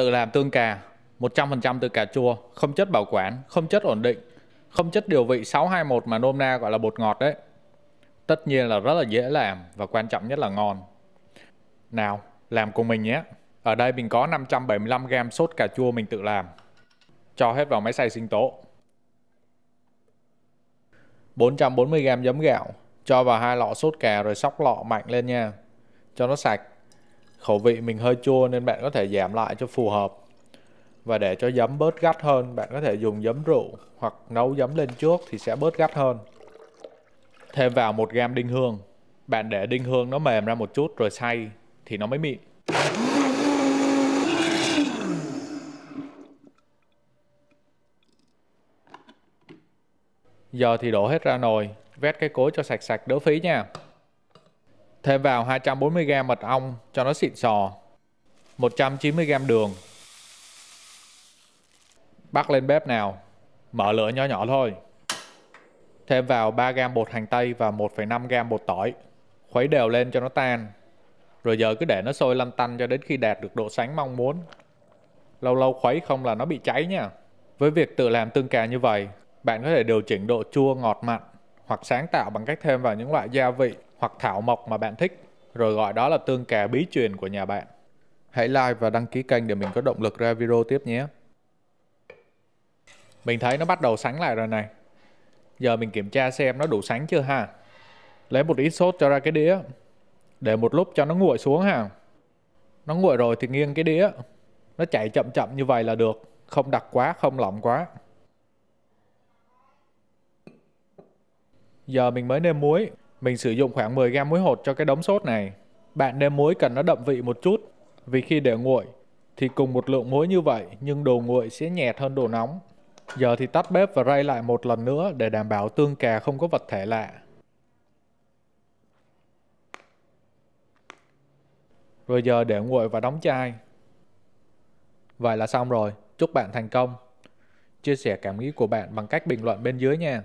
tự làm tương cà 100% từ cà chua, không chất bảo quản, không chất ổn định, không chất điều vị 621 mà nôm na gọi là bột ngọt đấy. Tất nhiên là rất là dễ làm và quan trọng nhất là ngon. Nào, làm cùng mình nhé. Ở đây mình có 575 g sốt cà chua mình tự làm. Cho hết vào máy xay sinh tố. 440 g giấm gạo, cho vào hai lọ sốt cà rồi sóc lọ mạnh lên nha, cho nó sạch khẩu vị mình hơi chua nên bạn có thể giảm lại cho phù hợp và để cho giấm bớt gắt hơn bạn có thể dùng giấm rượu hoặc nấu giấm lên trước thì sẽ bớt gắt hơn thêm vào một gam đinh hương bạn để đinh hương nó mềm ra một chút rồi xay thì nó mới mịn giờ thì đổ hết ra nồi vét cái cối cho sạch sạch đỡ phí nha Thêm vào 240g mật ong cho nó xịn sò. 190g đường. bắt lên bếp nào. Mở lửa nhỏ nhỏ thôi. Thêm vào 3g bột hành tây và 1,5g bột tỏi. Khuấy đều lên cho nó tan. Rồi giờ cứ để nó sôi lăn tăn cho đến khi đạt được độ sánh mong muốn. Lâu lâu khuấy không là nó bị cháy nha. Với việc tự làm tương cà như vậy, bạn có thể điều chỉnh độ chua ngọt mặn hoặc sáng tạo bằng cách thêm vào những loại gia vị hoặc thảo mộc mà bạn thích rồi gọi đó là tương cà bí truyền của nhà bạn. Hãy like và đăng ký kênh để mình có động lực ra video tiếp nhé. Mình thấy nó bắt đầu sánh lại rồi này. Giờ mình kiểm tra xem nó đủ sánh chưa ha. Lấy một ít sốt cho ra cái đĩa. Để một lúc cho nó nguội xuống ha. Nó nguội rồi thì nghiêng cái đĩa. Nó chảy chậm chậm như vậy là được. Không đặc quá, không lỏng quá. Giờ mình mới nêm muối. Mình sử dụng khoảng 10 gam muối hột cho cái đống sốt này. Bạn nêm muối cần nó đậm vị một chút, vì khi để nguội thì cùng một lượng muối như vậy nhưng đồ nguội sẽ nhẹt hơn đồ nóng. Giờ thì tắt bếp và rây lại một lần nữa để đảm bảo tương cà không có vật thể lạ. Rồi giờ để nguội và đóng chai. Vậy là xong rồi, chúc bạn thành công. Chia sẻ cảm nghĩ của bạn bằng cách bình luận bên dưới nha.